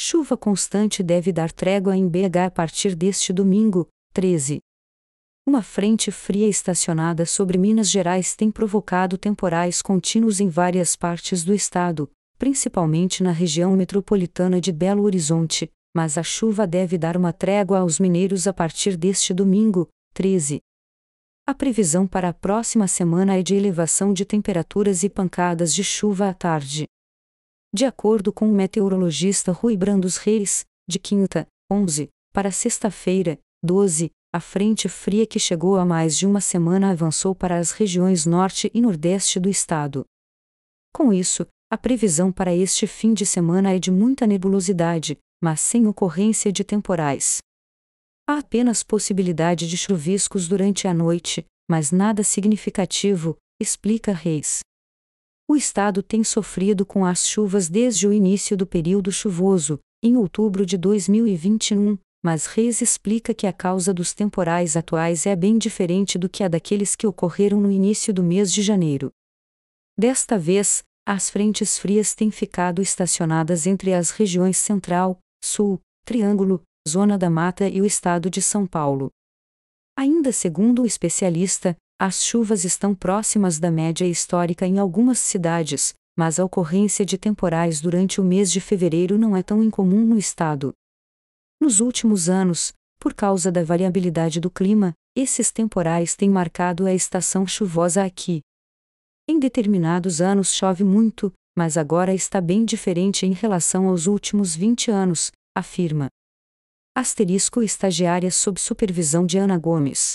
Chuva constante deve dar trégua em BH a partir deste domingo, 13. Uma frente fria estacionada sobre Minas Gerais tem provocado temporais contínuos em várias partes do estado, principalmente na região metropolitana de Belo Horizonte, mas a chuva deve dar uma trégua aos mineiros a partir deste domingo, 13. A previsão para a próxima semana é de elevação de temperaturas e pancadas de chuva à tarde. De acordo com o meteorologista Rui Brandos Reis, de quinta, 11, para sexta-feira, 12, a frente fria que chegou há mais de uma semana avançou para as regiões norte e nordeste do estado. Com isso, a previsão para este fim de semana é de muita nebulosidade, mas sem ocorrência de temporais. Há apenas possibilidade de chuviscos durante a noite, mas nada significativo, explica Reis o estado tem sofrido com as chuvas desde o início do período chuvoso, em outubro de 2021, mas Reis explica que a causa dos temporais atuais é bem diferente do que a daqueles que ocorreram no início do mês de janeiro. Desta vez, as frentes frias têm ficado estacionadas entre as regiões Central, Sul, Triângulo, Zona da Mata e o estado de São Paulo. Ainda segundo o especialista, as chuvas estão próximas da média histórica em algumas cidades, mas a ocorrência de temporais durante o mês de fevereiro não é tão incomum no estado. Nos últimos anos, por causa da variabilidade do clima, esses temporais têm marcado a estação chuvosa aqui. Em determinados anos chove muito, mas agora está bem diferente em relação aos últimos 20 anos, afirma. Asterisco estagiária sob supervisão de Ana Gomes.